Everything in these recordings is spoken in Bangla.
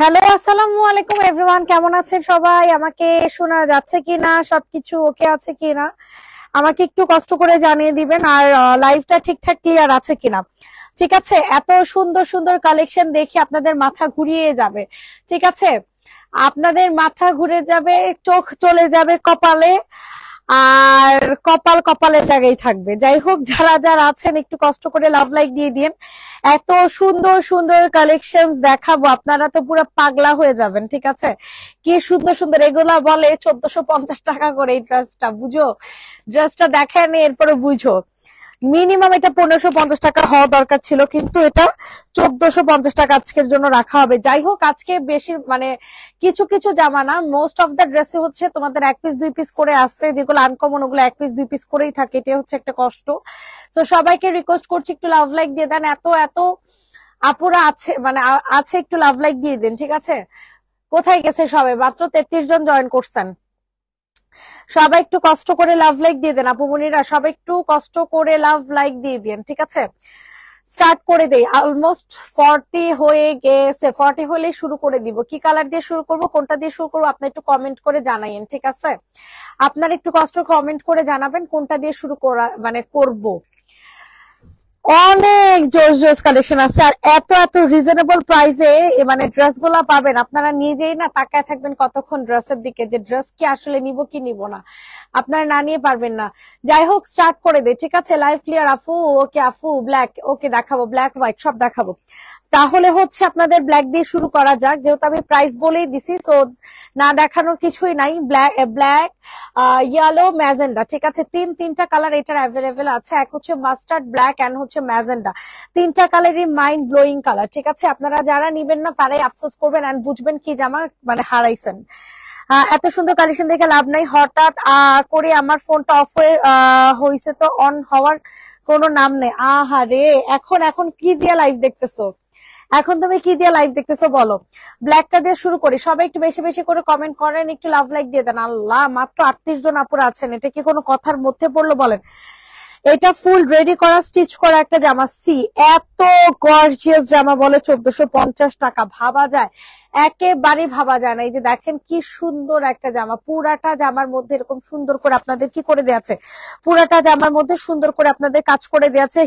হ্যালো আসসালামু আলাইকুম এভরিওয়ান কেমন আছেন সবাই আমাকে শোনা যাচ্ছে কিনা সবকিছু ওকে আছে কিনা আমাকে একটু কষ্ট করে জানিয়ে দিবেন আর লাইভটা ঠিকঠাক ক্লিয়ার আছে কিনা ঠিক আছে এত সুন্দর সুন্দর কালেকশন দেখে আপনাদের মাথা ঘুরিয়ে যাবে ঠিক আছে আপনাদের মাথা ঘুরে যাবে চোখ চলে যাবে কপালে আর কপাল কপালের জায়গায় থাকবে যাই হোক যারা যারা আছেন একটু কষ্ট করে লাভ লাইক দিয়ে দিন এত সুন্দর সুন্দর কালেকশন দেখাবো আপনারা তো পুরো পাগলা হয়ে যাবেন ঠিক আছে কি সুন্দর সুন্দর এগুলা বলে চোদ্দশো টাকা করে এই ড্রেসটা বুঝো ড্রেসটা দেখেন এরপরে বুঝো মিনিমাম এটা পনেরোশো পঞ্চাশ টাকা হওয়া দরকার ছিল কিন্তু এটা চোদ্দশো পঞ্চাশ টাকা আজকের জন্য রাখা হবে যাই হোক আজকে বেশি মানে কিছু কিছু জামা না মোস্ট অফ দ্য ড্রেসে হচ্ছে তোমাদের এক পিস দুই পিস করে আসছে যেগুলো আনকমন ওগুলো এক পিস দুই পিস করেই থাকে এটা হচ্ছে একটা কষ্ট তো সবাইকে রিকোয়েস্ট করছি একটু লাভ লাইক দিয়ে দেন এত এত আপুরা আছে মানে আছে একটু লাভ লাইক দিয়ে দেন ঠিক আছে কোথায় গেছে সবাই মাত্র তেত্রিশ জন জয়েন করছেন সবাই একটু কষ্ট করে লাভ লাইক দিয়ে দেন আপু মনিরা সবাই একটু কষ্ট করে লাভ লাইক দিয়ে দেন ঠিক আছে স্টার্ট করে দেই অলমোস্ট ফর্টি হয়ে গেছে ফর্টি হলেই শুরু করে দিব কি কালার দিয়ে শুরু করব কোনটা দিয়ে শুরু করবো আপনার একটু কমেন্ট করে জানাইন ঠিক আছে আপনার একটু কষ্ট কমেন্ট করে জানাবেন কোনটা দিয়ে শুরু করা মানে করব অনেক জোস জোস কালেকশন আছে আর এত এত রিজনেবল প্রাইসে মানে ড্রেস গুলা পাবেন আপনারা নিজেই না তাকায় থাকবেন কতক্ষণ ড্রেসের দিকে যে ড্রেস কি আসলে নিব কি নিব না আপনারা না নিয়ে পারবেন না যাই হোক স্টার্ট করে দে ঠিক আছে লাইভ ক্লিয়ার আফু ওকে আফু ব্ল্যাক ওকে দেখাবো ব্ল্যাক হোয়াইট সব দেখাবো তাহলে হচ্ছে আপনাদের ব্ল্যাক দিয়ে শুরু করা যাক যেহেতু আমি প্রাইস বলেই দিছি সো না দেখানোর কিছুই নাই ব্ল্যাক ব্ল্যাক ইয়েলো ম্যাজেন্ডা ঠিক আছে তিন তিনটা কালার এটার অ্যাভেলেবেল আছে এক হচ্ছে মাস্টার্ড ব্ল্যাক অ্যান্ড হচ্ছে ম্যাজেন্ডা তিনটা কালারই মাইন্ড ব্লোয়িং কালার ঠিক আছে আপনারা যারা নিবেন না তারাই আফসোস করবেন অ্যান্ড বুঝবেন কি জামা মানে হারাইছেন এত সুন্দর কালেকশন দেখে লাভ নাই হঠাৎ করে আমার ফোনটা অফ হয়ে হয়েছে তো অন হওয়ার কোনো নাম নেই আহা রে এখন এখন কি দিয়ে লাইভ দেখতেছো এখন তুমি কি দিয়ে লাইভ দেখতেছো বলো ব্ল্যাকটা দিয়ে শুরু করি সবাই একটু বেশি বেশি করে কমেন্ট করেন একটু লাভ লাইক দিয়ে দেন আল্লাহ মাত্র আটত্রিশ জন আপুরা আছেন এটা কি কোনো কথার মধ্যে পড়লো বলেন এটা ফুল রেডি করা স্টিচ করা একটা জামা সি এত গর্জিয়াস জামা বলে চোদ্দশো পঞ্চাশ টাকা ভাবা যায় একেবারে ভাবা যায় না এই যে দেখেন কি সুন্দর একটা জামা পুরাটা জামার মধ্যে এরকম সুন্দর করে আপনাদের কি করে দেয়াছে পুরাটা জামার মধ্যে সুন্দর করে আপনাদের কাজ করে দেয়াছে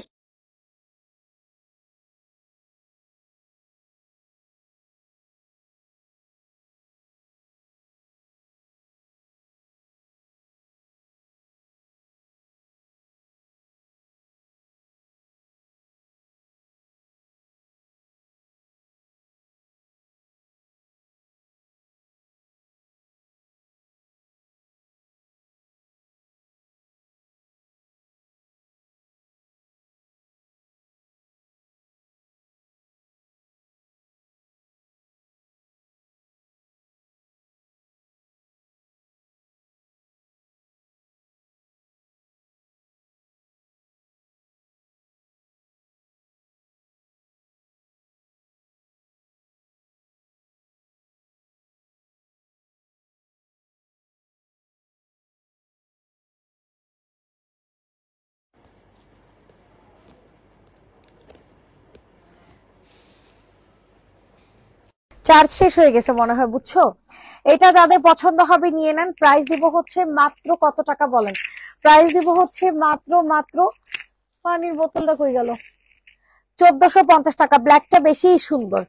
চার্জ শেষ হয়ে গেছে মনে হয় বুঝছো এটা যাদের পছন্দ হবে নিয়ে নেন প্রাইস দিব হচ্ছে মাত্র কত টাকা বলেন প্রাইস দিব হচ্ছে মাত্র মাত্র পানির বোতলটা কই গেল চোদ্দশো পঞ্চাশ টাকা ব্ল্যাকটা বেশি সুন্দর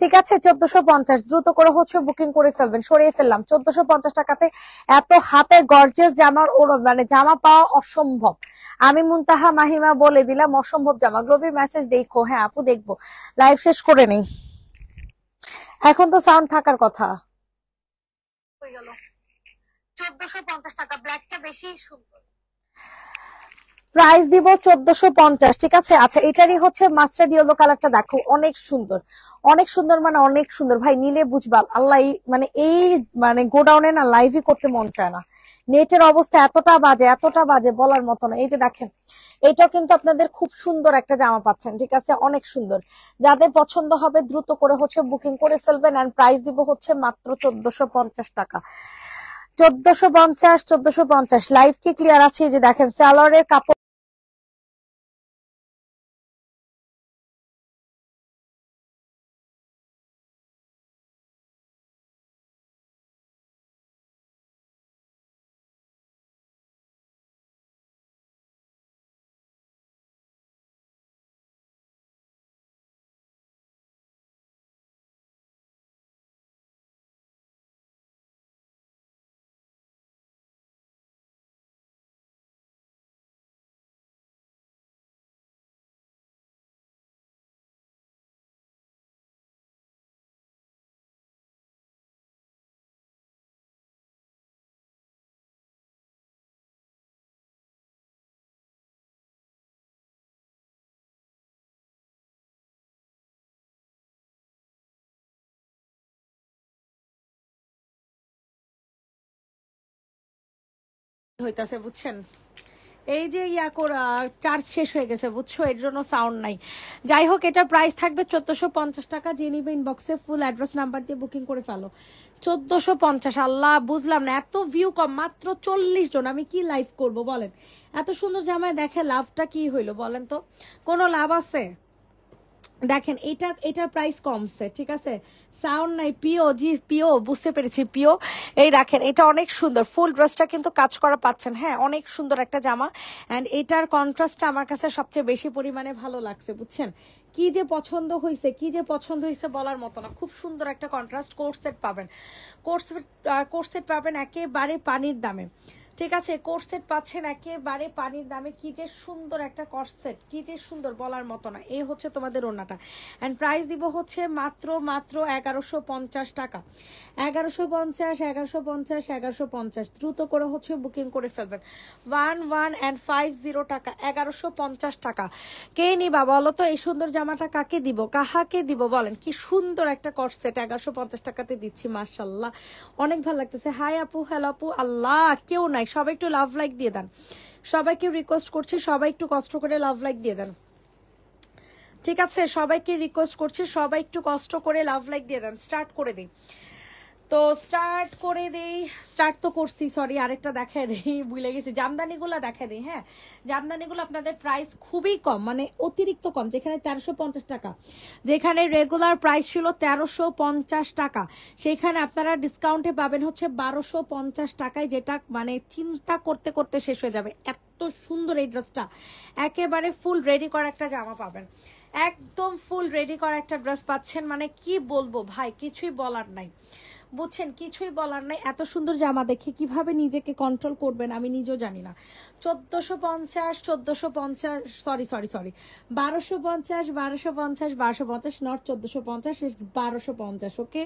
ঠিক আছে চোদ্দশো পঞ্চাশ দ্রুত করে হচ্ছে বুকিং করে ফেলবেন সরিয়ে ফেললাম চোদ্দশো পঞ্চাশ টাকাতে এত হাতে গর্জেস জামার ওর মানে জামা পাওয়া অসম্ভব আমি মুনতাহা মাহিমা বলে দিলাম অসম্ভব জামা গ্লোবির মেসেজ দেখো হ্যাঁ আপু দেখবো লাইভ শেষ করে নেই এখন তো সাউন্ড থাকার কথা চোদ্দশো পঞ্চাশ টাকা ব্ল্যাকটা বেশি সুন্দর প্রাইস দিব চোদ্দশো পঞ্চাশ ঠিক আছে আচ্ছা এটারই হচ্ছে মাস্টার ইয়েলো কালারটা দেখো অনেক সুন্দর অনেক সুন্দর মানে অনেক সুন্দর ভাই নিলে বুঝবাল আল্লাহ মানে এই মানে গোডাউনে না লাইভই করতে মন চায় না নেটের অবস্থা এতটা বাজে এতটা বাজে বলার মতো না এই যে দেখেন এটাও কিন্তু আপনাদের খুব সুন্দর একটা জামা পাচ্ছেন ঠিক আছে অনেক সুন্দর যাদের পছন্দ হবে দ্রুত করে হচ্ছে বুকিং করে ফেলবেন অ্যান্ড প্রাইস দিব হচ্ছে মাত্র চোদ্দশো টাকা চোদ্দশো পঞ্চাশ চোদ্দশো পঞ্চাশ লাইভ কি ক্লিয়ার আছে যে দেখেন স্যালোয়ারের কাপড় হইতাছে বুঝছেন এই যে ইয়া করা চার্জ শেষ হয়ে গেছে বুঝছো এর জন্য সাউন্ড নাই যাই হোক এটার প্রাইস থাকবে চোদ্দোশো পঞ্চাশ টাকা যে নিবে ইনবক্সে ফুল অ্যাড্রেস নাম্বার দিয়ে বুকিং করে ফেলো চোদ্দোশো পঞ্চাশ আল্লাহ বুঝলাম না এত ভিউ কম মাত্র চল্লিশ জন আমি কি লাইভ করব বলেন এত সুন্দর জামায় দেখে লাভটা কি হইলো বলেন তো কোনো লাভ আছে দেখেন এটা এটার প্রাইস কমছে ঠিক আছে সাউন্ড নাই পিও জি পিও বুঝতে পেরেছি পিও এই দেখেন এটা অনেক সুন্দর ফুল ড্রেসটা কিন্তু কাজ করা পাচ্ছেন হ্যাঁ অনেক সুন্দর একটা জামা অ্যান্ড এটার কন্ট্রাস্টটা আমার কাছে সবচেয়ে বেশি পরিমাণে ভালো লাগছে বুঝছেন কি যে পছন্দ হয়েছে কি যে পছন্দ হয়েছে বলার মতো না খুব সুন্দর একটা কন্ট্রাস্ট কোর্সেট পাবেন কোর্স কোর্সেট পাবেন একেবারে পানির দামে ঠিক আছে কোর্সেট পাচ্ছেন একেবারে পানির দামে কি যে সুন্দর একটা কোর্সেট কি যে সুন্দর বলার মতো না এ হচ্ছে তোমাদের ওনাটা অ্যান্ড প্রাইস দিব হচ্ছে মাত্র মাত্র এগারোশো পঞ্চাশ টাকা এগারোশো পঞ্চাশ এগারোশো পঞ্চাশ এগারোশো পঞ্চাশ দ্রুত করে হচ্ছে বুকিং করে ফেলবেন one one and five zero টাকা এগারোশো পঞ্চাশ টাকা কে নিবা বলো তো এই সুন্দর জামাটা কাকে দিব কাহাকে দিব বলেন কি সুন্দর একটা কোর্সেট এগারোশো পঞ্চাশ টাকাতে দিচ্ছি মার্শাল্লাহ অনেক ভালো লাগতেছে হাই আপু হ্যালো আপু আল্লাহ কেউ নাই লাইক সবাই একটু লাভ লাইক দিয়ে দেন সবাইকে রিকোয়েস্ট করছি সবাই একটু কষ্ট করে লাভ লাইক দিয়ে দেন ঠিক আছে সবাইকে রিকোয়েস্ট করছি সবাই একটু কষ্ট করে লাভ লাইক দিয়ে দেন স্টার্ট করে দিই তো স্টার্ট করে দেই স্টার্ট তো করছি সরি আরেকটা দেখায় দেই ভুলে গেছি জামদানিগুলো দেখায় দেই হ্যাঁ জামদানিগুলো আপনাদের প্রাইস খুবই কম মানে অতিরিক্ত কম যেখানে তেরোশো পঞ্চাশ টাকা যেখানে রেগুলার প্রাইস ছিল তেরোশো পঞ্চাশ টাকা সেখানে আপনারা ডিসকাউন্টে পাবেন হচ্ছে বারোশো পঞ্চাশ টাকায় যেটা মানে চিন্তা করতে করতে শেষ হয়ে যাবে এত সুন্দর এই ড্রেসটা একেবারে ফুল রেডি করা একটা জামা পাবেন একদম ফুল রেডি করা একটা ড্রেস পাচ্ছেন মানে কি বলবো ভাই কিছুই বলার নাই বুঝছেন কিছুই বলার নাই এত সুন্দর জামা দেখে কিভাবে নিজেকে কন্ট্রোল করবেন আমি নিজেও জানি না চোদ্দোশো পঞ্চাশ চোদ্দোশো পঞ্চাশ সরি সরি সরি বারোশো পঞ্চাশ বারোশো পঞ্চাশ বারোশো পঞ্চাশ নট চোদ্দোশো পঞ্চাশ বারোশো পঞ্চাশ ওকে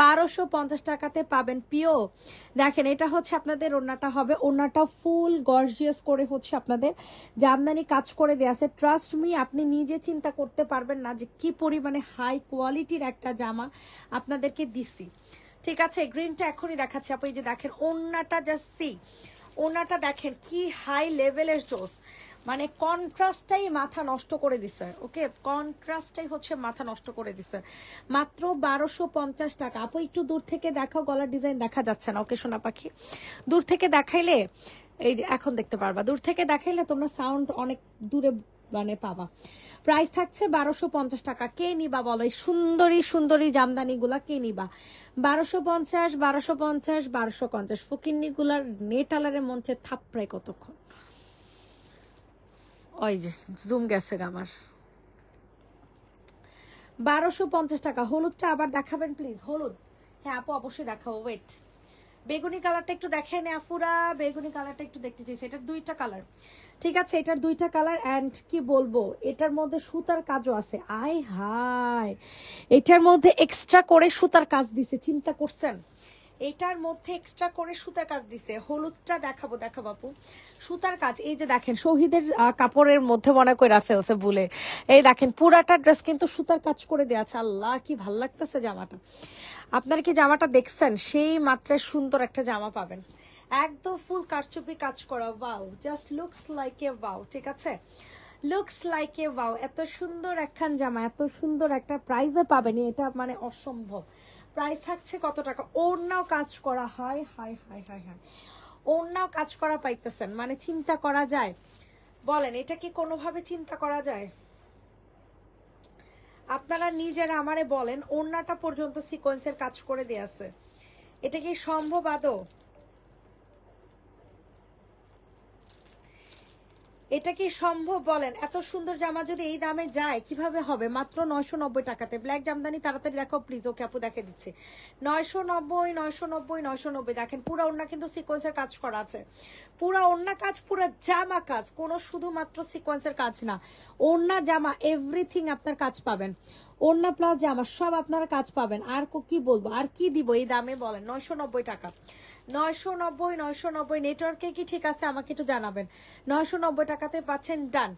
বারোশো পঞ্চাশ টাকাতে পাবেন পিও দেখেন এটা হচ্ছে আপনাদের ওনাটা হবে ওনাটা ফুল গর্জিয়াস করে হচ্ছে আপনাদের জামদানি কাজ করে দেওয়া আছে ট্রাস্ট মি আপনি নিজে চিন্তা করতে পারবেন না যে কি পরিমাণে হাই কোয়ালিটির একটা জামা আপনাদেরকে দিছি ঠিক আছে গ্রিনটা এখনই দেখাচ্ছি আপু এই যে দেখেন ওনাটা জাস্ট সি ওনাটা দেখেন কি হাই লেভেলের ডোজ মানে কন্ট্রাস্টটাই মাথা নষ্ট করে দিছে ওকে কন্ট্রাস্টটাই হচ্ছে মাথা নষ্ট করে দিছে মাত্র বারোশো পঞ্চাশ টাকা আপু একটু দূর থেকে দেখাও গলার ডিজাইন দেখা যাচ্ছে না ওকে সোনা পাখি দূর থেকে দেখাইলে এই যে এখন দেখতে পারবা দূর থেকে দেখাইলে তোমরা সাউন্ড অনেক দূরে মানে পাবা প্রাইস থাকছে বারোশো পঞ্চাশ টাকা কে নিবা বলো সুন্দরী সুন্দরী জামদানি গুলা কে নিবা বারোশো পঞ্চাশ বারোশো পঞ্চাশ বারোশো পঞ্চাশ গুলার নেটালারে মঞ্চে থাপড়ায় কতক্ষণ ওই যে জুম গেছে আমার বারোশো পঞ্চাশ টাকা হলুদটা আবার দেখাবেন প্লিজ হলুদ হ্যাঁ আপু অবশ্যই দেখাবো ওয়েট বেগুনি কালারটা একটু দেখেন আফুরা বেগুনি কালারটা একটু দেখতে চাইছি এটার দুইটা কালার ঠিক আছে এটার দুইটা কালার অ্যান্ড কি বলবো এটার মধ্যে সুতার কাজও আছে আই হাই এটার মধ্যে এক্সট্রা করে সুতার কাজ দিছে চিন্তা করছেন এটার মধ্যে এক্সট্রা করে সুতার কাজ দিছে হলুদটা দেখাবো দেখাবো আপু সুতার কাজ এই যে দেখেন শহীদের কাপড়ের মধ্যে মনে করে ওসে বলে এই দেখেন পুরাটা ড্রেস কিন্তু সুতার কাজ করে দেওয়া আছে আল্লাহ কি ভাল লাগতেছে জামাটা আপনারা কি জামাটা দেখছেন সেই মাত্রায় সুন্দর একটা জামা পাবেন একদম ফুল কারচুপি কাজ করা wow just looks like a wow ঠিক আছে লুকস লাইক এ ওয়াও এত সুন্দর একখান জামা এত সুন্দর একটা প্রাইজে পাবেনি এটা মানে অসম্ভব প্রাইস থাকছে কত টাকা ওড়নাও কাজ করা হাই হাই হাই হাই হাই ওড়নাও কাজ করা পাইতেছেন মানে চিন্তা করা যায় বলেন এটা কি কোনোভাবে চিন্তা করা যায় আপনারা নিজেরা আমারে বলেন ওড়নাটা পর্যন্ত সিকোয়েন্সের কাজ করে দিয়ে আছে এটা কি সম্ভব আদৌ এটা কি সম্ভব বলেন এত সুন্দর জামা যদি এই দামে যায় কিভাবে হবে মাত্র নয়শো নব্বই টাকাতে ব্ল্যাক জামদানি তাড়াতাড়ি দেখো প্লিজ ওকে আপু দেখে দিচ্ছে নয়শো নব্বই নয়শো নব্বই নয়শো নব্বই দেখেন পুরো ওনা কিন্তু সিকোয়েন্সের কাজ করা আছে পুরো ওনা কাজ পুরো জামা কাজ কোনো শুধুমাত্র সিকোয়েন্সের কাজ না ওনা জামা এভরিথিং আপনার কাজ পাবেন ওনা প্লাস জামা সব আপনারা কাজ পাবেন আর কি বলবো আর কি দিব এই দামে বলেন নয়শো নব্বই টাকা নয়শো নব্বই নয়শো নব্বই নেটওয়ার্কে কি ঠিক আছে আমাকে একটু জানাবেন নয়শো নব্বই টাকাতে পাচ্ছেন ডান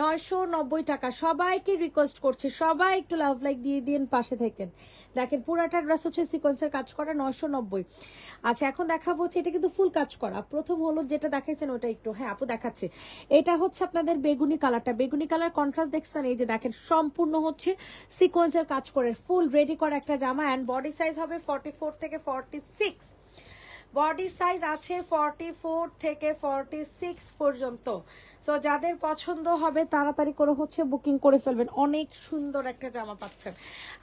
নয়শো নব্বই টাকা সবাইকে রিকোয়েস্ট করছে সবাই একটু লাভ লাইক দিয়ে দিন পাশে থেকেন দেখেন পুরাটা ড্রেস হচ্ছে সিকোয়েন্সের কাজ করা নয়শো নব্বই আচ্ছা এখন দেখাবো হচ্ছে এটা কিন্তু ফুল কাজ করা প্রথম হলো যেটা দেখাইছেন ওটা একটু হ্যাঁ আপু দেখাচ্ছে এটা হচ্ছে আপনাদের বেগুনি কালারটা বেগুনি কালার কন্ট্রাস্ট দেখছেন এই যে দেখেন সম্পূর্ণ হচ্ছে সিকোয়েন্সের কাজ করে ফুল রেডি করা একটা জামা অ্যান্ড বডি সাইজ হবে ফর্টি ফোর থেকে ফর্টি সিক্স বডি সাইজ আছে ফর্টি ফোর থেকে ফর্টি সিক্স পর্যন্ত সো যাদের পছন্দ হবে তাড়াতাড়ি করে হচ্ছে বুকিং করে ফেলবেন অনেক সুন্দর একটা জামা পাচ্ছেন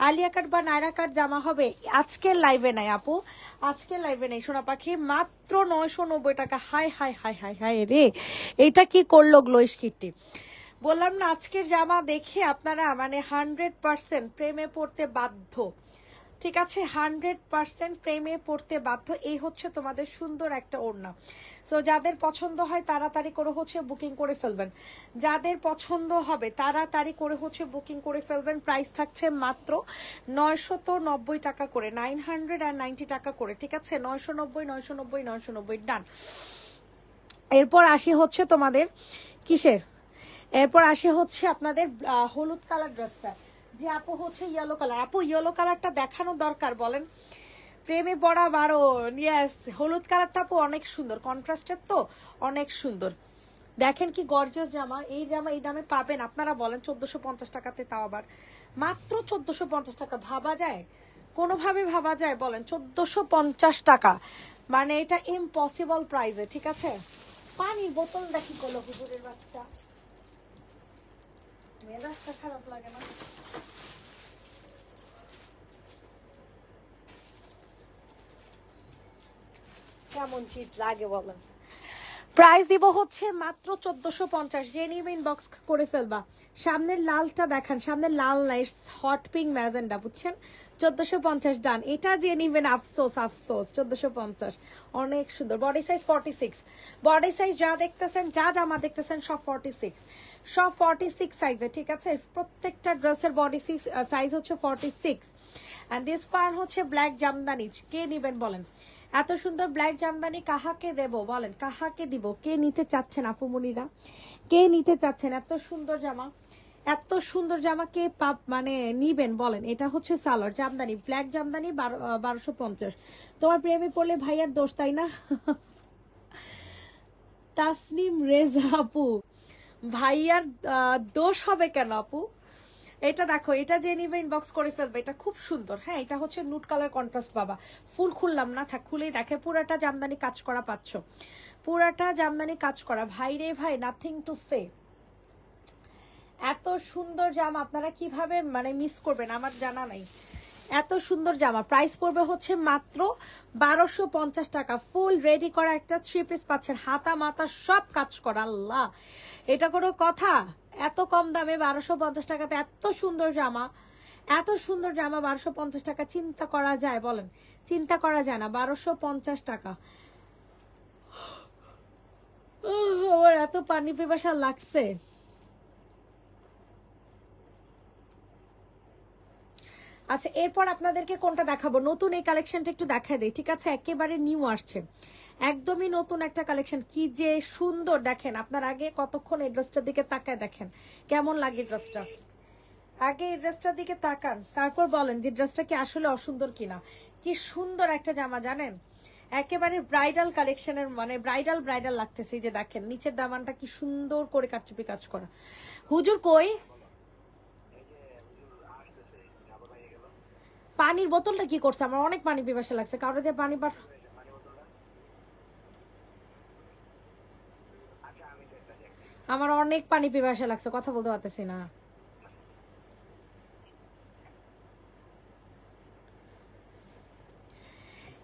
আলিয়া কাট বা নায়রা কাট জামা হবে আজকের লাইভে নাই আপু আজকের লাইভে নেই সোনা পাখি মাত্র নয়শো নব্বই টাকা হাই হাই হাই হাই হাই রে এটা কি করলো গ্লোইস কিটটি বললাম না আজকের জামা দেখে আপনারা মানে হান্ড্রেড পার্সেন্ট প্রেমে পড়তে বাধ্য ঠিক আছে হান্ড্রেড পার্সেন্ট প্রেমে পড়তে বাধ্য এই হচ্ছে তোমাদের সুন্দর একটা ওড়না সো যাদের পছন্দ হয় তাড়াতাড়ি করে হচ্ছে বুকিং করে ফেলবেন যাদের পছন্দ হবে তাড়াতাড়ি করে হচ্ছে বুকিং করে ফেলবেন প্রাইস থাকছে মাত্র নয়শত নব্বই টাকা করে নাইন হান্ড্রেড আর নাইনটি টাকা করে ঠিক আছে নয়শো নব্বই নয়শো নব্বই নয়শো নব্বই ডান এরপর আসি হচ্ছে তোমাদের কিসের এরপর আসি হচ্ছে আপনাদের হলুদ কালার ড্রেসটা যে আপু হচ্ছে ইয়েলো কালার আপু ইয়েলো কালারটা দেখানো দরকার বলেন প্রেমে পড়া বারো ইয়াস হলুদ কালারটা আপু অনেক সুন্দর কন্ট্রাস্টের তো অনেক সুন্দর দেখেন কি গর্জাস জামা এই জামা এই দামে পাবেন আপনারা বলেন চোদ্দশো পঞ্চাশ টাকাতে তাও আবার মাত্র চোদ্দশো পঞ্চাশ টাকা ভাবা যায় কোনোভাবে ভাবা যায় বলেন চোদ্দশো পঞ্চাশ টাকা মানে এটা ইম্পসিবল প্রাইজে ঠিক আছে পানির বোতল দেখি কল হুজুরের বাচ্চা মেজাজটা খারাপ লাগে না কেমন চিট লাগে বলেন প্রাইস দিব হচ্ছে মাত্র চোদ্দশো পঞ্চাশ যে বক্স করে ফেলবা সামনের লালটা দেখান সামনের লাল নাই হট পিঙ্ক ম্যাজেন্ডা বুঝছেন চোদ্দশো পঞ্চাশ ডান এটা যে আফসোস আফসোস চোদ্দশো পঞ্চাশ অনেক সুন্দর body size forty six body size যা দেখতেছেন যা জামা দেখতেছেন সব ফর্টি সিক্স সব ফর্টি সিক্স সাইজের ঠিক আছে প্রত্যেকটা ড্রেসের বডি সাইজ হচ্ছে ফর্টি সিক্স অ্যান্ড দিস ফার হচ্ছে ব্ল্যাক জামদানি কে নেবেন বলেন এত সুন্দর ব্ল্যাক জামদানি কাহাকে দেব বলেন কাহাকে দিব কে নিতে চাচ্ছেন আপুমনিরা কে নিতে চাচ্ছেন এত সুন্দর জামা এত সুন্দর জামা কে পাপ মানে নিবেন বলেন এটা হচ্ছে সালোয়ার জামদানি ব্ল্যাক জামদানি বারোশো পঞ্চাশ তোমার প্রেমে পড়লে ভাইয়ার দোষ তাই না তাসনিম রেজা আপু ভাইয়ার দোষ হবে কেন আপু এটা দেখো এটা যে নিবে ইনবক্স করে ফেলবে এটা খুব সুন্দর হ্যাঁ এটা হচ্ছে নুট কালার কন্ট্রাস্ট বাবা ফুল খুললাম না থাক খুলেই দেখে পুরাটা জামদানি কাজ করা পাচ্ছ পুরাটা জামদানি কাজ করা ভাই রে ভাই নাথিং টু সে এত সুন্দর জাম আপনারা কিভাবে মানে মিস করবেন আমার জানা নাই এত সুন্দর জামা প্রাইস পড়বে হচ্ছে মাত্র বারোশো পঞ্চাশ টাকা ফুল রেডি করা একটা থ্রি পিস পাচ্ছেন হাতা মাথা সব কাজ করা আল্লাহ এটা কোনো কথা এত কম দামে বারোশো পঞ্চাশ টাকাতে এত সুন্দর জামা এত সুন্দর জামা বারোশো পঞ্চাশ টাকা চিন্তা করা যায় বলেন চিন্তা করা যায় না বারোশো পঞ্চাশ টাকা এত পানি পিপাসা লাগছে আচ্ছা এরপর আপনাদেরকে কোনটা দেখাবো নতুন এই কালেকশনটা একটু দেখা দেয় ঠিক আছে একেবারে নিউ আসছে একদমই নতুন একটা কালেকশন কি যে সুন্দর দেখেন আপনার আগে কতক্ষণ এই ড্রেসটার দিকে তাকায় দেখেন কেমন লাগে ড্রেসটা আগে এই ড্রেসটার দিকে তাকান তারপর বলেন যে ড্রেসটা কি আসলে অসুন্দর কিনা কি সুন্দর একটা জামা জানেন একেবারে ব্রাইডাল কালেকশনের মানে ব্রাইডাল ব্রাইডাল লাগতেছে যে দেখেন নিচের দামানটা কি সুন্দর করে কাটচুপি কাজ করা হুজুর কই পানির বোতলটা কি করছে আমার অনেক পানি পিপাসে লাগছে কারোর দিয়ে পানি পাঠ আমার অনেক পানি পিপাসে লাগছে কথা বলতে পারতেছি না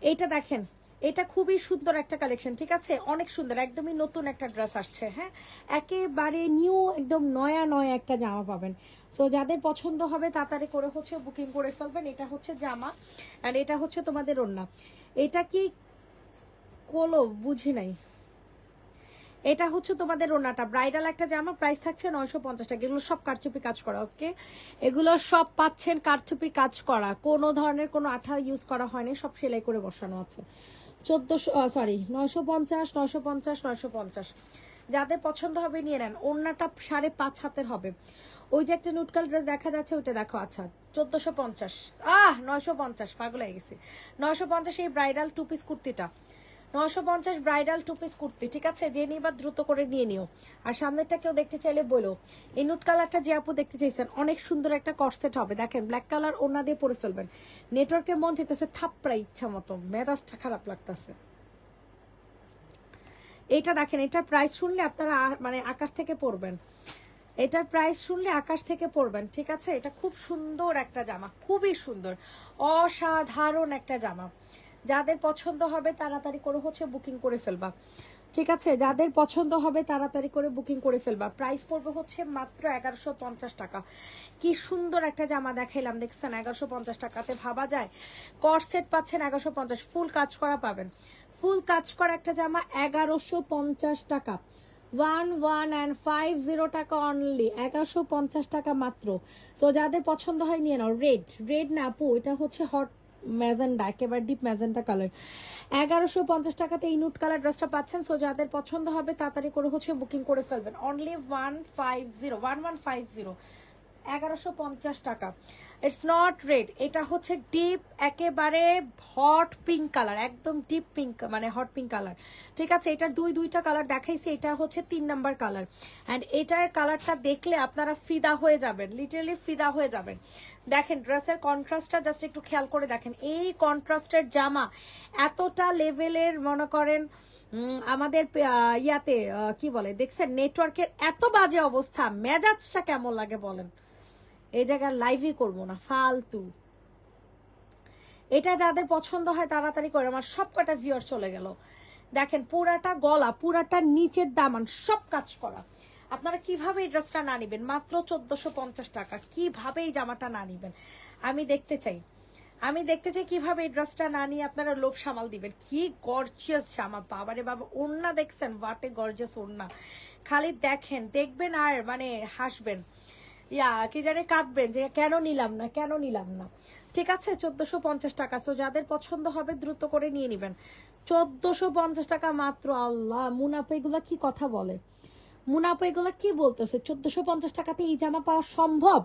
এইটা দেখেন এটা খুবই সুন্দর একটা কালেকশন ঠিক আছে অনেক সুন্দর একদমই নতুন একটা ড্রেস আসছে হ্যাঁ একেবারে নিউ একদম নয়া নয়া একটা জামা পাবেন সো যাদের পছন্দ হবে তাড়াতাড়ি করে হচ্ছে বুকিং করে ফেলবেন এটা হচ্ছে জামা অ্যান্ড এটা হচ্ছে তোমাদের ওন্না এটা কি কোলো বুঝি নাই এটা হচ্ছে তোমাদের রোনাটা ব্রাইডাল একটা জামা প্রাইস থাকছে নয়শো পঞ্চাশ টাকা এগুলো সব কারচুপি কাজ করা ওকে এগুলো সব পাচ্ছেন কারচুপি কাজ করা কোনো ধরনের কোনো আঠা ইউজ করা হয়নি সব সেলাই করে বসানো আছে চোদ্দশো সরি নয়শো পঞ্চাশ নয়শো পঞ্চাশ নয়শো পঞ্চাশ যাদের পছন্দ হবে নিয়ে নেন ওড়নাটা সাড়ে পাঁচ হাতের হবে ওই যে একটা নুটকাল ড্রেস দেখা যাচ্ছে ওইটা দেখো আচ্ছা চোদ্দোশো পঞ্চাশ আহ নয়শো পঞ্চাশ পাগল হয়ে গেছে নয়শো পঞ্চাশ এই ব্রাইডাল টু পিস কুর্তিটা নয়শো পঞ্চাশ ব্রাইডাল টু পিস কুর্তি ঠিক আছে যে নিবার দ্রুত করে নিয়ে নিও আর সামনেরটা কেউ দেখতে চাইলে বলো এই নুট কালারটা যে আপু দেখতে চাইছেন অনেক সুন্দর একটা কর্সেট হবে দেখেন ব্ল্যাক কালার ওনা দিয়ে পরে চলবেন নেটওয়ার্কের মন যেতেছে থাপ্পড়া ইচ্ছা মতো মেদাজটা খারাপ লাগতেছে এটা দেখেন এটার প্রাইস শুনলে আপনারা মানে আকাশ থেকে পড়বেন এটার প্রাইস শুনলে আকাশ থেকে পড়বেন ঠিক আছে এটা খুব সুন্দর একটা জামা খুবই সুন্দর অসাধারণ একটা জামা যাদের পছন্দ হবে তাড়াতাড়ি করে হচ্ছে বুকিং করে ফেলবা ঠিক আছে যাদের পছন্দ হবে তাড়াতাড়ি করে বুকিং করে ফেলবা প্রাইস পড়বে হচ্ছে মাত্র এগারোশো পঞ্চাশ টাকা কি সুন্দর একটা জামা দেখাইলাম দেখছেন এগারোশো পঞ্চাশ টাকাতে ভাবা যায় কর সেট পাচ্ছেন এগারোশো পঞ্চাশ ফুল কাজ করা পাবেন ফুল কাজ করা একটা জামা এগারোশো পঞ্চাশ টাকা one one and five zero টাকা অনলি এগারোশো পঞ্চাশ টাকা মাত্র সো যাদের পছন্দ হয় নিয়ে নাও রেড রেড না আপু এটা হচ্ছে হট ম্যাজেন্ডা একেবারে ডিপ ম্যাজেন্ডা কালার এগারোশো পঞ্চাশ টাকাতে এই নুট কালার ড্রেসটা পাচ্ছেন সো যাদের পছন্দ হবে তাড়াতাড়ি করে হচ্ছে বুকিং করে ফেলবেন only one five zero one one five zero এগারোশো পঞ্চাশ টাকা ইটস নট রেড এটা হচ্ছে ডিপ একেবারে হট পিঙ্ক কালার একদম ডিপ পিঙ্ক মানে হট পিঙ্ক কালার ঠিক আছে এটার দুই দুইটা কালার দেখাইছি এটা হচ্ছে তিন নাম্বার কালার অ্যান্ড এটার কালারটা দেখলে আপনারা ফিদা হয়ে যাবেন লিটারলি ফিদা হয়ে যাবেন দেখেন ড্রেসের কন্ট্রাস্টটা জাস্ট একটু খেয়াল করে দেখেন এই কন্ট্রাস্টের জামা এতটা লেভেলের মনে করেন আমাদের ইয়াতে কি বলে দেখছেন নেটওয়ার্কের এত বাজে অবস্থা মেজাজটা কেমন লাগে বলেন এই জায়গায় লাইভই করবো না ফালতু এটা যাদের পছন্দ হয় তাড়াতাড়ি করে আমার সব কটা ভিউর চলে গেল দেখেন পুরাটা গলা পুরাটা নিচের দামান সব কাজ করা আপনারা কিভাবে এই ড্রেসটা না নেবেন মাত্র চোদ্দশো পঞ্চাশ টাকা কিভাবে এই জামাটা না নেবেন আমি দেখতে চাই আমি দেখতে চাই কিভাবে এই ড্রেসটা না নিয়ে আপনারা লোভ সামাল দিবেন কি গর্জিয়াস জামা বাবারে বাবা ওড়না দেখছেন এ গর্জিয়াস ওড়না খালি দেখেন দেখবেন আর মানে হাসবেন ইয়া কি জানে কাঁদবেন যে কেন নিলাম না কেন নিলাম না ঠিক আছে চোদ্দশো পঞ্চাশ টাকা সো যাদের পছন্দ হবে দ্রুত করে নিয়ে নেবেন চোদ্দশো পঞ্চাশ টাকা মাত্র আল্লাহ মুনাফা এগুলো কি কথা বলে মুনাফা এগুলো কি বলতেছে চোদ্দশো পঞ্চাশ টাকাতে এই জামা পাওয়া সম্ভব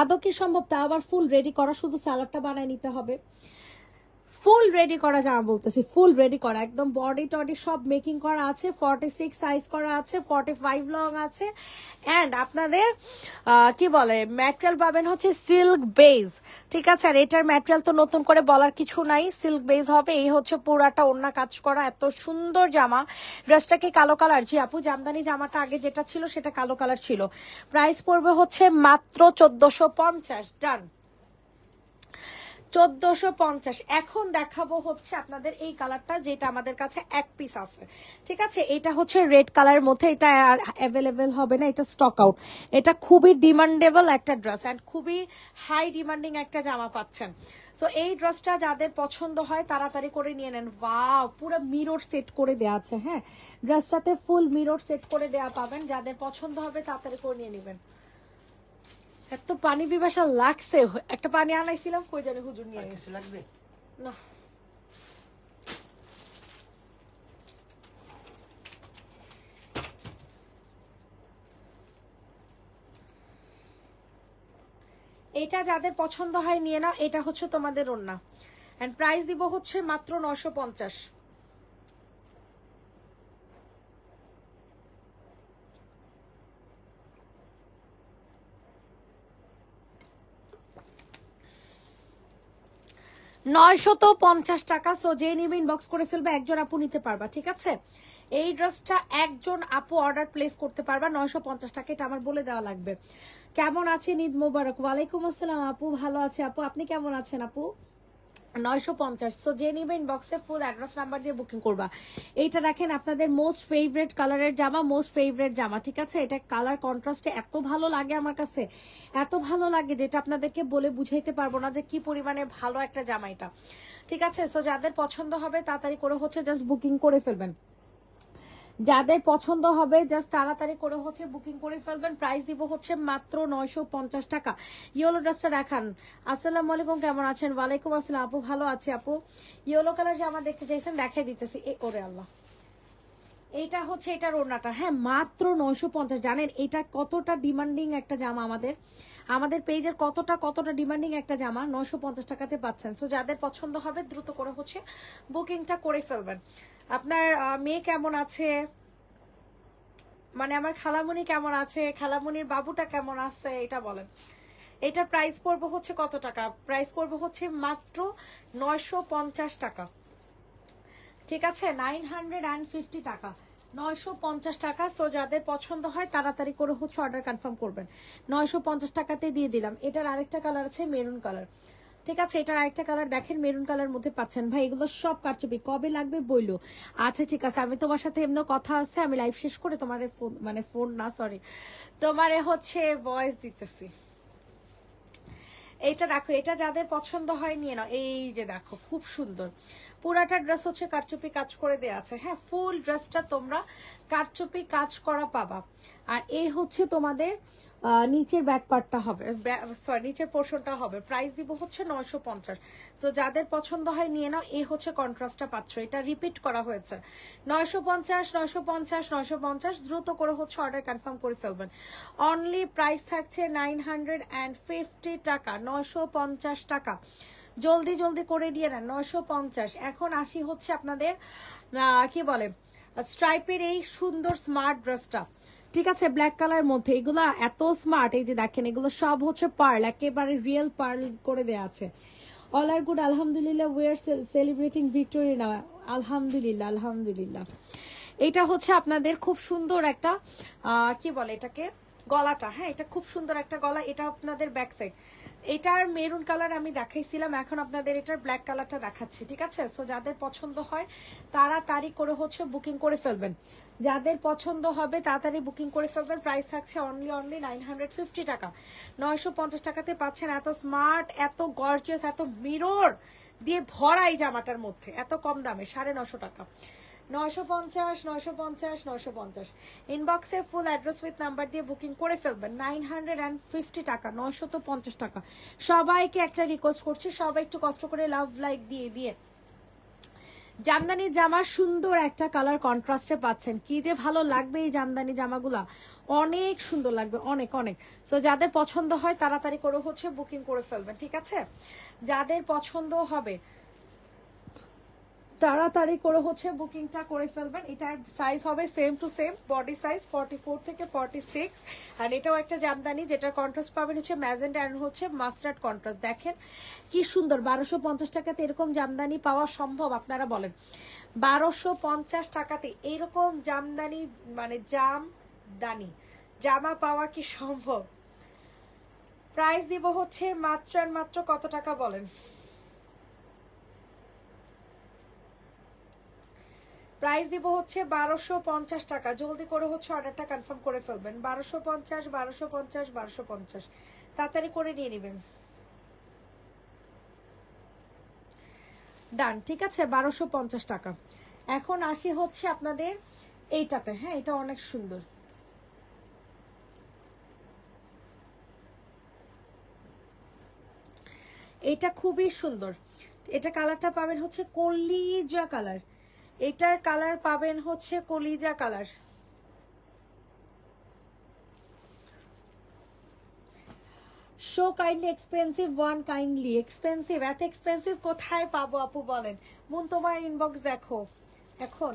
আদৌ কি সম্ভব তা আবার ফুল রেডি করা শুধু স্যালাডটা বানায় নিতে হবে ফুল রেডি করা জামা বলতেছি ফুল রেডি করা একদম বডি টডি সব মেকিং করা আছে ফর্টি সিক্স সাইজ করা আছে ফর্টি ফাইভ লং আছে অ্যান্ড আপনাদের কি বলে ম্যাটেরিয়াল পাবেন হচ্ছে সিল্ক বেজ ঠিক আছে আর এটার ম্যাটেরিয়াল তো নতুন করে বলার কিছু নাই সিল্ক বেজ হবে এই হচ্ছে পুরাটা অন্য কাজ করা এত সুন্দর জামা ড্রেসটা কি কালো কালার জি আপু জামদানি জামাটা আগে যেটা ছিল সেটা কালো কালার ছিল প্রাইস পড়বে হচ্ছে মাত্র চোদ্দশো পঞ্চাশ ডান চোদ্দশো পঞ্চাশ এখন দেখাবো হচ্ছে আপনাদের এই কালারটা যেটা আমাদের কাছে এক পিস আছে ঠিক আছে এটা হচ্ছে রেড কালার মধ্যে এটা আর অ্যাভেলেবেল হবে না এটা স্টক আউট এটা খুবই ডিমান্ডেবল একটা ড্রেস অ্যান্ড খুবই হাই ডিমান্ডিং একটা জামা পাচ্ছেন সো এই ড্রেসটা যাদের পছন্দ হয় তাড়াতাড়ি করে নিয়ে নেন ওয়াও পুরো মিরর সেট করে দেওয়া আছে হ্যাঁ ড্রেসটাতে ফুল মিরর সেট করে দেওয়া পাবেন যাদের পছন্দ হবে তাড়াতাড়ি করে নিয়ে নেবেন এত পানি পিপাসা লাগছে একটা পানি আনাইছিলাম কই জানি হুজুর নিয়ে কিছু লাগবে না এটা যাদের পছন্দ হয় নিয়ে নাও এটা হচ্ছে তোমাদের ওন্না অ্যান্ড প্রাইস দিব হচ্ছে মাত্র নশো পঞ্চাশ নয়শত পঞ্চাশ টাকা সো যে নিবে ইনবক্স করে ফেলবে একজন আপু নিতে পারবা ঠিক আছে এই ড্রেসটা একজন আপু অর্ডার প্লেস করতে পারবা নয়শো পঞ্চাশ টাকা এটা আমার বলে দেওয়া লাগবে কেমন আছেন ঈদ মোবারক ওয়ালাইকুম আসসালাম আপু ভালো আছে আপু আপনি কেমন আছেন আপু নয়শো পঞ্চাশ সো যে ফুল নাম্বার দিয়ে বুকিং করবা এইটা দেখেন আপনাদের মোস্ট ফেভারেট কালারের জামা মোস্ট ফেভারেট জামা ঠিক আছে এটা কালার কন্ট্রাস্টে এত ভালো লাগে আমার কাছে এত ভালো লাগে যেটা আপনাদেরকে বলে বুঝাইতে না যে কি পরিমাণে ভালো একটা জামা এটা ঠিক আছে সো যাদের পছন্দ হবে তাড়াতাড়ি করে হচ্ছে জাস্ট বুকিং করে ফেলবেন যাদের পছন্দ হবে জাস্ট তাড়াতাড়ি করে হচ্ছে বুকিং করে ফেলবেন প্রাইস দিব হচ্ছে মাত্র নয়শো পঞ্চাশ টাকা ইয়েলো ড্রেসটা দেখান আসসালাম আলাইকুম কেমন আছেন ওয়ালাইকুম আসসালাম আপু ভালো আছে আপু ইয়েলো কালার জামা দেখতে চাইছেন দেখাই দিতেছি এ ওরে আল্লাহ এটা হচ্ছে এটার ওনাটা হ্যাঁ মাত্র নয়শো পঞ্চাশ জানেন এটা কতটা ডিমান্ডিং একটা জামা আমাদের আমাদের পেজের কতটা কতটা ডিমান্ডিং একটা জামা নয়শো পঞ্চাশ টাকাতে পাচ্ছেন সো যাদের পছন্দ হবে দ্রুত করে হচ্ছে বুকিংটা করে ফেলবেন আপনার মেয়ে কেমন আছে মানে আমার খালামুনি কেমন আছে খালামুনির বাবুটা কেমন আছে এটা বলেন এটা প্রাইস পর্ব হচ্ছে কত টাকা প্রাইস পর্ব হচ্ছে মাত্র নয়শো পঞ্চাশ টাকা ঠিক আছে নাইন হান্ড্রেড অ্যান্ড ফিফটি টাকা নয়শো পঞ্চাশ টাকা সো যাদের পছন্দ হয় তাড়াতাড়ি করে হচ্ছে অর্ডার কনফার্ম করবেন নয়শো পঞ্চাশ টাকাতে দিয়ে দিলাম এটার আরেকটা কালার আছে মেরুন কালার ঠিক আছে এটা আরেকটা কালার দেখেন মেরুন কালার মধ্যে পাচ্ছেন ভাই এগুলো সব কারচুপি কবে লাগবে বইলো আচ্ছা ঠিক আছে আমি তোমার সাথে এমনি কথা আছে আমি লাইভ শেষ করে তোমার ফোন মানে ফোন না সরি তোমারে হচ্ছে ভয়েস দিতেছি এটা দেখো এটা যাদের পছন্দ হয় নিয়ে না এই যে দেখো খুব সুন্দর পুরাটা ড্রেস হচ্ছে কারচুপি কাজ করে দেওয়া আছে হ্যাঁ ফুল ড্রেসটা তোমরা কারচুপি কাজ করা পাবা আর এই হচ্ছে তোমাদের নিচের ব্যাক পার্টটা হবে সরি নিচের পোর্শনটা হবে প্রাইস দিব হচ্ছে নয়শো পঞ্চাশ তো যাদের পছন্দ হয় নিয়ে নাও এ হচ্ছে কন্ট্রাস্টটা পাচ্ছ এটা রিপিট করা হয়েছে নয়শো পঞ্চাশ নয়শো পঞ্চাশ নয়শো পঞ্চাশ দ্রুত করে হচ্ছে অর্ডার কনফার্ম করে ফেলবেন অনলি প্রাইস থাকছে নাইন হান্ড্রেড অ্যান্ড ফিফটি টাকা নয়শো পঞ্চাশ টাকা জলদি জলদি করে নিয়ে নেন নয়শো পঞ্চাশ এখন আসি হচ্ছে আপনাদের কি বলে স্ট্রাইপের এই সুন্দর স্মার্ট ড্রেসটা ঠিক আছে ব্ল্যাক কালার মধ্যে এগুলা এত স্মার্ট এই যে দেখেন এগুলো সব হচ্ছে পার্ল একেবারে রিয়েল পার্ল করে দেয়া আছে অল আর গুড আলহামদুলিল্লাহ ওয়ের সেলিব্রেটিং ভিক্টোরি না আলহামদুলিল্লাহ আলহামদুলিল্লাহ এটা হচ্ছে আপনাদের খুব সুন্দর একটা কি বলে এটাকে গলাটা হ্যাঁ এটা খুব সুন্দর একটা গলা এটা আপনাদের ব্যাক সাইড এটার মেরুন কালার আমি দেখাইছিলাম এখন আপনাদের এটার ব্ল্যাক কালারটা দেখাচ্ছি ঠিক আছে সো যাদের পছন্দ হয় তারা তাড়াতাড়ি করে হচ্ছে বুকিং করে ফেলবেন যাদের পছন্দ হবে তাড়াতাড়ি বুকিং করে ফেলবেন প্রাইস থাকছে only only nine hundred fifty টাকা নয়শো পঞ্চাশ টাকাতে পাচ্ছেন এত স্মার্ট এত গর্জিয়াস এত মিরোর দিয়ে ভরা এই জামাটার মধ্যে এত কম দামে সাড়ে নশো টাকা নয়শো পঞ্চাশ নয়শো পঞ্চাশ নয়শো পঞ্চাশ ইনবক্সে ফুল অ্যাড্রেস উইথ নাম্বার দিয়ে বুকিং করে ফেলবেন নাইন হান্ড্রেড অ্যান্ড ফিফটি টাকা নয়শো তো পঞ্চাশ টাকা সবাইকে একটা রিকোয়েস্ট করছি সবাই একটু কষ্ট করে লাভ লাইক দিয়ে দিয়ে জামদানি জামা সুন্দর একটা কালার কন্ট্রাস্টে পাচ্ছেন কি যে ভালো লাগবে এই জামদানি জামাগুলা অনেক সুন্দর লাগবে অনেক অনেক তো যাদের পছন্দ হয় তাড়াতাড়ি করে হচ্ছে বুকিং করে ফেলবেন ঠিক আছে যাদের পছন্দ হবে তাড়াতাড়ি করে হচ্ছে বুকিংটা করে ফেলবেন এটার সাইজ হবে same to same body size forty four থেকে ফর্টি সিক্স আর এটাও একটা জামদানি যেটা কন্ট্রাস্ট পাবেন হচ্ছে ম্যাজেন্ড অ্যান্ড হচ্ছে মাস্টার্ড কন্ট্রাস্ট দেখেন কি সুন্দর বারোশো পঞ্চাশ টাকাতে এরকম জামদানি পাওয়া সম্ভব আপনারা বলেন বারোশো পঞ্চাশ টাকাতে এরকম জামদানি মানে জাম দানি জামা পাওয়া কি সম্ভব প্রাইস দিব হচ্ছে মাত্র মাত্র কত টাকা বলেন প্রাইস দিব হচ্ছে বারোশো পঞ্চাশ টাকা জলদি করে হচ্ছে অর্ডারটা কনফার্ম করে ফেলবেন বারোশো পঞ্চাশ বারোশো পঞ্চাশ বারোশো পঞ্চাশ তাড়াতাড়ি করে নিয়ে নেবেন ডান ঠিক আছে বারোশো পঞ্চাশ টাকা এখন আসি হচ্ছে আপনাদের এইটাতে হ্যাঁ এটা অনেক সুন্দর এটা খুবই সুন্দর এটা কালারটা পাবেন হচ্ছে কলিজা কালার এটার কালার পাবেন হচ্ছে কলিজা colour show kindly expensive one kindly expensive এত এক্সপেন্সিভ কোথায় পাবো আপু বলেন মন তোমার ইনবক্স দেখো এখন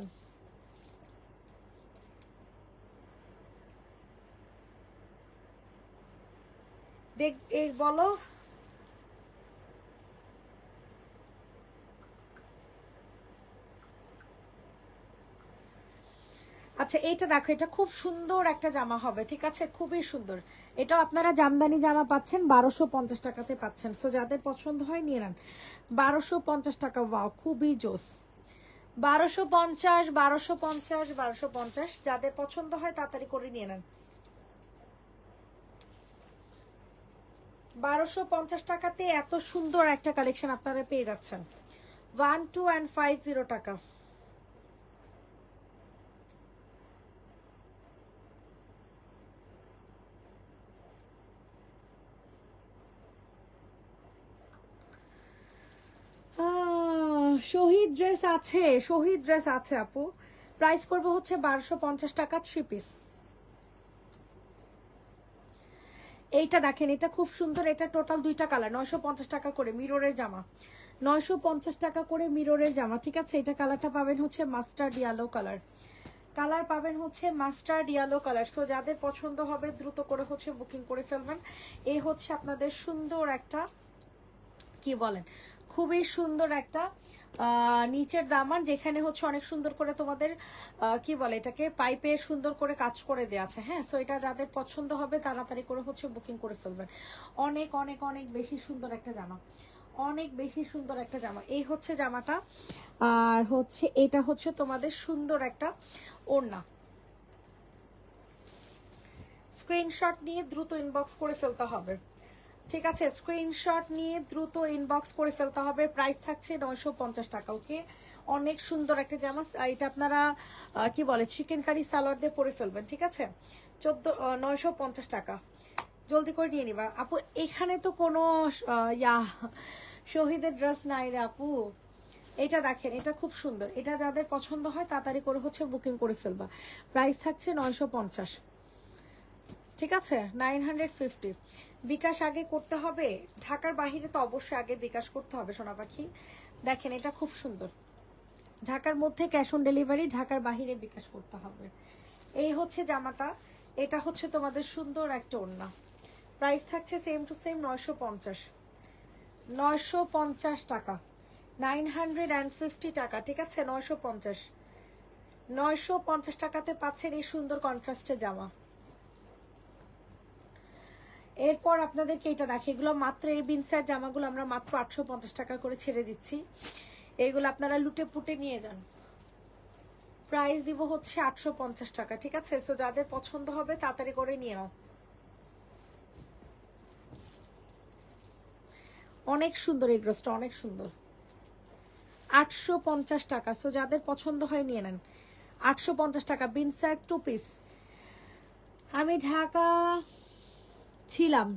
দেখ বলো আচ্ছা এটা দেখো এটা খুব সুন্দর একটা জামা হবে ঠিক আছে খুবই সুন্দর এটাও আপনারা জামদানি জামা পাচ্ছেন বারোশো পঞ্চাশ টাকাতে পাচ্ছেন সো যাদের পছন্দ হয় নিয়ে নেন বারোশো পঞ্চাশ টাকা ওয়াও খুবই জোস বারোশো পঞ্চাশ বারোশো পঞ্চাশ বারোশো পঞ্চাশ যাদের পছন্দ হয় তাড়াতাড়ি করে নিয়ে নেন বারোশো পঞ্চাশ টাকাতে এত সুন্দর একটা কালেকশন আপনারা পেয়ে যাচ্ছেন one two and five zero টাকা শহীদ ড্রেস আছে শহীদ ড্রেস আছে আপু প্রাইস করবো হচ্ছে বারোশো পঞ্চাশ টাকা থ্রি পিস এইটা দেখেন এটা খুব সুন্দর এটা টোটাল দুইটা কালার নয়শো পঞ্চাশ টাকা করে মিররের জামা নয়শো পঞ্চাশ টাকা করে মিররের জামা ঠিক আছে এটা কালারটা পাবেন হচ্ছে মাস্টার ডিয়ালো কালার কালার পাবেন হচ্ছে মাস্টার ডিয়ালো কালার সো যাদের পছন্দ হবে দ্রুত করে হচ্ছে বুকিং করে ফেলবেন এই হচ্ছে আপনাদের সুন্দর একটা কি বলেন খুবই সুন্দর একটা নিচের দামান যেখানে হচ্ছে অনেক সুন্দর করে তোমাদের কি বলে এটাকে পাইপে সুন্দর করে কাজ করে দেওয়া আছে হ্যাঁ সো এটা যাদের পছন্দ হবে তাড়াতাড়ি করে হচ্ছে বুকিং করে ফেলবেন অনেক অনেক অনেক বেশি সুন্দর একটা জামা অনেক বেশি সুন্দর একটা জামা এই হচ্ছে জামাটা আর হচ্ছে এটা হচ্ছে তোমাদের সুন্দর একটা ওড়না স্ক্রিনশট নিয়ে দ্রুত ইনবক্স করে ফেলতে হবে ঠিক আছে স্ক্রিনশট নিয়ে দ্রুত ইনবক্স করে ফেলতে হবে প্রাইস থাকছে নয়শো টাকা ওকে অনেক সুন্দর একটা জামা এটা আপনারা কি বলে চিকেন কারি সালোয়ার দিয়ে পরে ফেলবেন ঠিক আছে চোদ্দ নয়শো পঞ্চাশ টাকা জলদি করে নিয়ে নিবা আপু এখানে তো কোনো ইয়া শহীদের ড্রেস নাই রে আপু এটা দেখেন এটা খুব সুন্দর এটা যাদের পছন্দ হয় তাড়াতাড়ি করে হচ্ছে বুকিং করে ফেলবা প্রাইস থাকছে নয়শো ঠিক আছে নাইন হান্ড্রেড ফিফটি বিকাশ আগে করতে হবে ঢাকার বাহিরে তো অবশ্যই আগে বিকাশ করতে হবে সোনা পাখি দেখেন এটা খুব সুন্দর ঢাকার মধ্যে ক্যাশ অন ডেলিভারি ঢাকার বাহিরে বিকাশ করতে হবে এই হচ্ছে জামাটা এটা হচ্ছে তোমাদের সুন্দর একটা ওড়না প্রাইস থাকছে সেম টু সেম নয়শো পঞ্চাশ নয়শো পঞ্চাশ টাকা নাইন হান্ড্রেড অ্যান্ড ফিফটি টাকা ঠিক আছে নয়শো পঞ্চাশ নয়শো পঞ্চাশ টাকাতে পাচ্ছেন এই সুন্দর কন্ট্রাস্টের জামা এরপর আপনাদেরকে এটা দেখে এগুলো মাত্র এই বিনসার জামাগুলো আমরা মাত্র আটশো টাকা করে ছেড়ে দিচ্ছি এগুলো আপনারা লুটে পুটে নিয়ে যান প্রাইস দিব হচ্ছে আটশো টাকা ঠিক আছে সো যাদের পছন্দ হবে তাড়াতাড়ি করে নিয়ে নাও অনেক সুন্দর এই ড্রেসটা অনেক সুন্দর আটশো পঞ্চাশ টাকা সো যাদের পছন্দ হয় নিয়ে নেন আটশো পঞ্চাশ টাকা বিনসার টু পিস আমি ঢাকা ছিলাম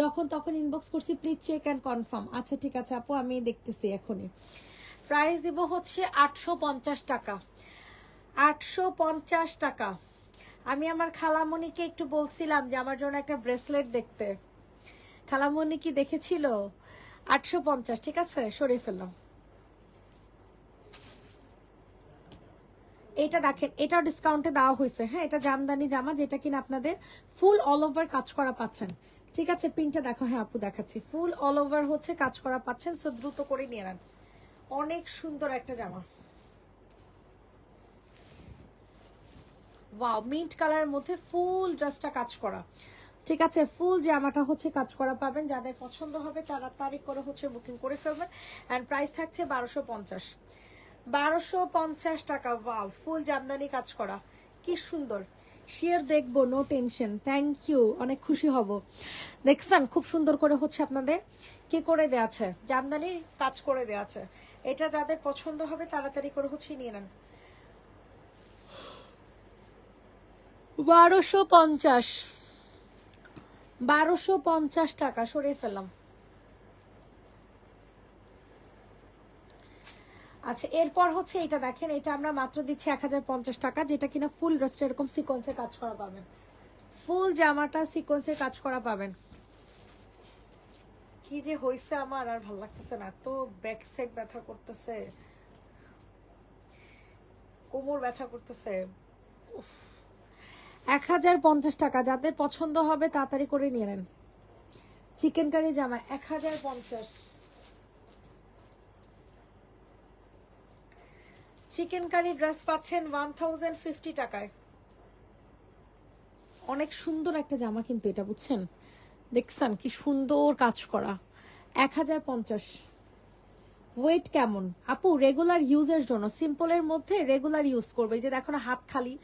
যখন তখন ইনবক্স করছি প্লিজ চেক অ্যান্ড কনফার্ম আচ্ছা ঠিক আছে আপু আমি দেখতেছি এখনই প্রাইস দিব হচ্ছে আটশো টাকা আটশো টাকা আমি আমার খালামণিকে একটু বলছিলাম যে আমার জন্য একটা ব্রেসলেট দেখতে খালামণি কি দেখেছিল আটশো ঠিক আছে সরিয়ে ফেললাম এটা দেখেন এটা ডিসকাউন্টে দেওয়া হয়েছে হ্যাঁ এটা জামদানি জামা যেটা কিনা আপনাদের ফুল অল ওভার কাজ করা পাচ্ছেন ঠিক আছে পিনটা দেখো হ্যাঁ আপু দেখাচ্ছি ফুল অল ওভার হচ্ছে কাজ করা পাচ্ছেন সো দ্রুত করে নিয়ে নেন অনেক সুন্দর একটা জামা ওয়াও মিন্ট কালারের মধ্যে ফুল ড্রেসটা কাজ করা ঠিক আছে ফুল জামাটা হচ্ছে কাজ করা পাবেন যাদের পছন্দ হবে তারা তারিখ করে হচ্ছে বুকিং করে ফেলবেন অ্যান্ড প্রাইস থাকছে বারোশো পঞ্চাশ বারোশো পঞ্চাশ টাকা ওয়াও ফুল জামদানি কাজ করা কি সুন্দর শেয়ার দেখবো নো টেনশন থ্যাংক ইউ অনেক খুশি হব দেখছেন খুব সুন্দর করে হচ্ছে আপনাদের কে করে দেয়া আছে জামদানি কাজ করে দেয়া আছে এটা যাদের পছন্দ হবে তাড়াতাড়ি করে হচ্ছে নিয়ে নেন বারোশো পঞ্চাশ বারোশো পঞ্চাশ টাকা সরিয়ে ফেললাম আচ্ছা এরপর হচ্ছে এটা দেখেন এটা আমরা মাত্র দিচ্ছি এক টাকা যেটা কিনা ফুল রোস্ট এরকম সিকোয়েন্সে কাজ করা পাবেন ফুল জামাটা সিকোয়েন্সে কাজ করা পাবেন কি যে হয়েছে আমার আর ভাল লাগতেছে না এত ব্যাক সাইড ব্যথা করতেছে কোমর ব্যথা করতেছে উফ এক হাজার পঞ্চাশ টাকা যাদের পছন্দ হবে তাড়াতাড়ি করে নিয়ে নেন চিকেন কারি জামা এক হাজার পঞ্চাশ চিকেন কারি ড্রেস পাচ্ছেন ওয়ান থাউজেন্ড ফিফটি টাকায় অনেক সুন্দর একটা জামা কিন্তু এটা বুঝছেন দেখছেন কি সুন্দর কাজ করা এক হাজার পঞ্চাশ ওয়েট কেমন আপু রেগুলার ইউজের জন্য সিম্পলের মধ্যে রেগুলার ইউজ করবে যে দেখো না হাত খালি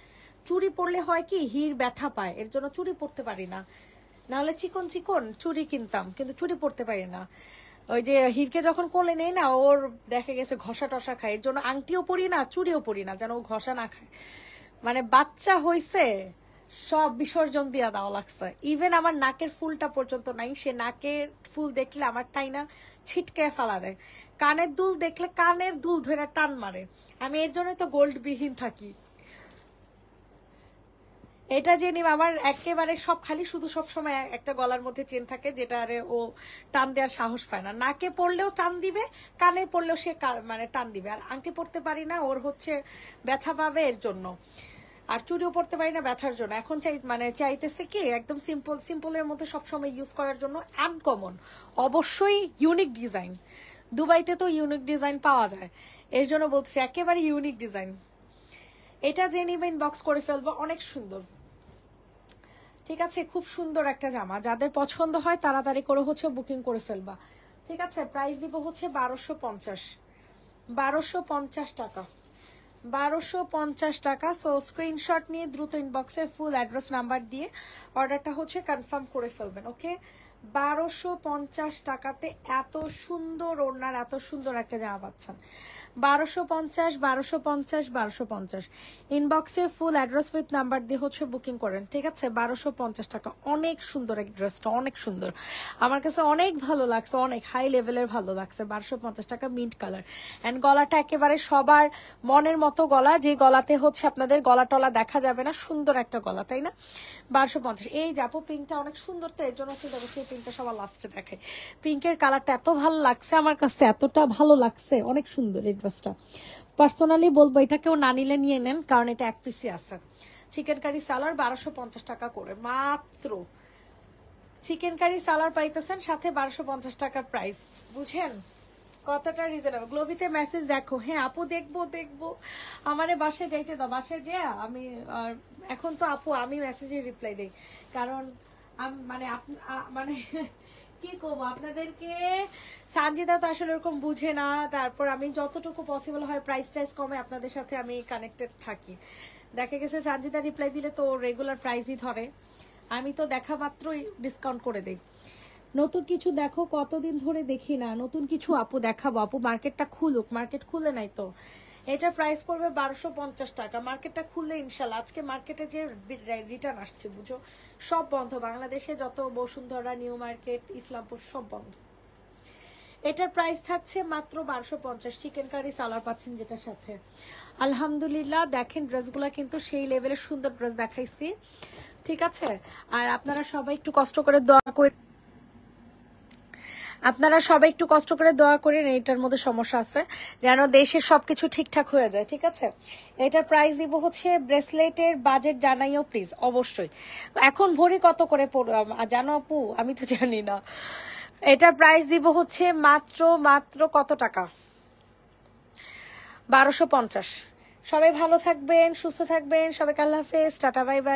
চুরি পড়লে হয় কি হির ব্যথা পায় এর জন্য চুরি পড়তে পারি না নাহলে চিকন চিকন চুরি কিনতাম কিন্তু চুরি পড়তে পারি না ওই যে হিরকে যখন কোলে নেই না ওর দেখা গেছে ঘষা টসা খায় এর জন্য আংটিও পরি না চুড়িও পরি না যেন ও ঘষা না খায় মানে বাচ্চা হইছে সব বিসর্জন দিয়া দেওয়া লাগছে ইভেন আমার নাকের ফুলটা পর্যন্ত নাই সে নাকের ফুল দেখলে আমার না ছিটকে ফেলা দেয় কানের দুল দেখলে কানের দুল ধরে টান মারে আমি এর জন্য তো গোল্ডবিহীন থাকি এটা জেনে আমার একেবারে সব খালি শুধু সব সময় একটা গলার মধ্যে চেন থাকে যেটা আরে ও টান দেওয়ার সাহস পায় না নাকে পড়লেও টান দিবে কানে পড়লেও সে মানে টান দিবে আর আংটি পড়তে পারি না ওর হচ্ছে ব্যথা পাবে এর জন্য আর চুরিও পড়তে পারি না ব্যথার জন্য এখন চাই মানে চাইতেছে কি একদম সিম্পল সিম্পলের মধ্যে সবসময় ইউজ করার জন্য আনকমন অবশ্যই ইউনিক ডিজাইন দুবাইতে তো ইউনিক ডিজাইন পাওয়া যায় এর জন্য বলছি একেবারে ইউনিক ডিজাইন এটা যে বক্স করে ফেলবো অনেক সুন্দর ঠিক আছে খুব সুন্দর একটা জামা যাদের পছন্দ হয় তাড়াতাড়ি করে হচ্ছে বুকিং করে ফেলবা ঠিক আছে প্রাইস দিব হচ্ছে বারোশো পঞ্চাশ বারোশো পঞ্চাশ টাকা বারোশো পঞ্চাশ টাকা সো স্ক্রিনশট নিয়ে দ্রুত ইনবক্সে ফুল অ্যাড্রেস নাম্বার দিয়ে অর্ডারটা হচ্ছে কনফার্ম করে ফেলবেন ওকে বারোশো পঞ্চাশ টাকাতে এত সুন্দর ওড়নার এত সুন্দর একটা জামা পাচ্ছেন বারোশো পঞ্চাশ বারোশো পঞ্চাশ বারোশো পঞ্চাশ ইনবক্সে ফুল অ্যাড্রেস উইথ নাম্বার দিয়ে হচ্ছে বুকিং করেন ঠিক আছে বারোশো পঞ্চাশ টাকা অনেক সুন্দর এক ড্রেসটা অনেক সুন্দর আমার কাছে অনেক ভালো লাগছে অনেক হাই লেভেলের ভালো লাগছে বারোশো পঞ্চাশ টাকা মিন্ট কালার অ্যান্ড গলাটা একেবারে সবার মনের মতো গলা যে গলাতে হচ্ছে আপনাদের গলা টলা দেখা যাবে না সুন্দর একটা গলা তাই না বারোশো পঞ্চাশ এই জাপো পিঙ্কটা অনেক সুন্দর তো এর জন্য কিন্তু পিঙ্কটা সবার লাস্টে দেখাই পিঙ্কের কালারটা এত ভালো লাগছে আমার কাছে এতটা ভালো লাগছে অনেক সুন্দর এই ড্রেসটা পার্সোনালি বলবো এটা কেউ না নিলে নিয়ে নেন কারণ এটা এক পিসি আছে চিকেন কারি সালার বারোশো পঞ্চাশ টাকা করে মাত্র চিকেন কারি সালার পাইতেছেন সাথে বারোশো পঞ্চাশ টাকার প্রাইস বুঝেন কতটা রিজনেবল গ্লোবিতে মেসেজ দেখো হ্যাঁ আপু দেখবো দেখবো আমার বাসায় যাইতে দাও বাসায় যে আমি এখন তো আপু আমি মেসেজে রিপ্লাই দিই কারণ মানে মানে কি করবো আপনাদেরকে সানজিদা তো আসলে ওরকম বুঝে না তারপর আমি যতটুকু পসিবল হয় প্রাইস টাইস কমে আপনাদের সাথে আমি কানেক্টেড থাকি দেখা গেছে সানজিদা রিপ্লাই দিলে তো রেগুলার প্রাইসই ধরে আমি তো দেখা মাত্রই ডিসকাউন্ট করে দেই নতুন কিছু দেখো কতদিন ধরে দেখি না নতুন কিছু আপু দেখাবো আপু মার্কেটটা খুলুক মার্কেট খুলে নাই তো এটা প্রাইস পড়বে বারোশো পঞ্চাশ টাকা মার্কেটটা খুললে ইনশাল্লাহ আজকে মার্কেটে যে রিটার্ন আসছে বুঝো সব বন্ধ বাংলাদেশে যত বসুন্ধরা নিউ মার্কেট ইসলামপুর সব বন্ধ এটার প্রাইস থাকছে মাত্র বারোশো পঞ্চাশ চিকেন কারি সালার পাচ্ছেন যেটার সাথে আলহামদুলিল্লাহ দেখেন ড্রেসগুলো কিন্তু সেই লেভেলের সুন্দর ড্রেস দেখাইছি ঠিক আছে আর আপনারা সবাই একটু কষ্ট করে দোয়া করে আপনারা সবাই একটু কষ্ট করে দোয়া করেন এটার মধ্যে সমস্যা আছে যেন দেশের সবকিছু ঠিকঠাক হয়ে যায় ঠিক আছে এটার প্রাইস দিব হচ্ছে ব্রেসলেটের বাজেট জানাইও প্লিজ অবশ্যই এখন ভরি কত করে জানো আপু আমি তো জানি না এটার প্রাইস দিব হচ্ছে মাত্র মাত্র কত টাকা বারোশো পঞ্চাশ সবাই ভালো থাকবেন সুস্থ থাকবেন সবাই আল্লাহ টাটা বাই বাই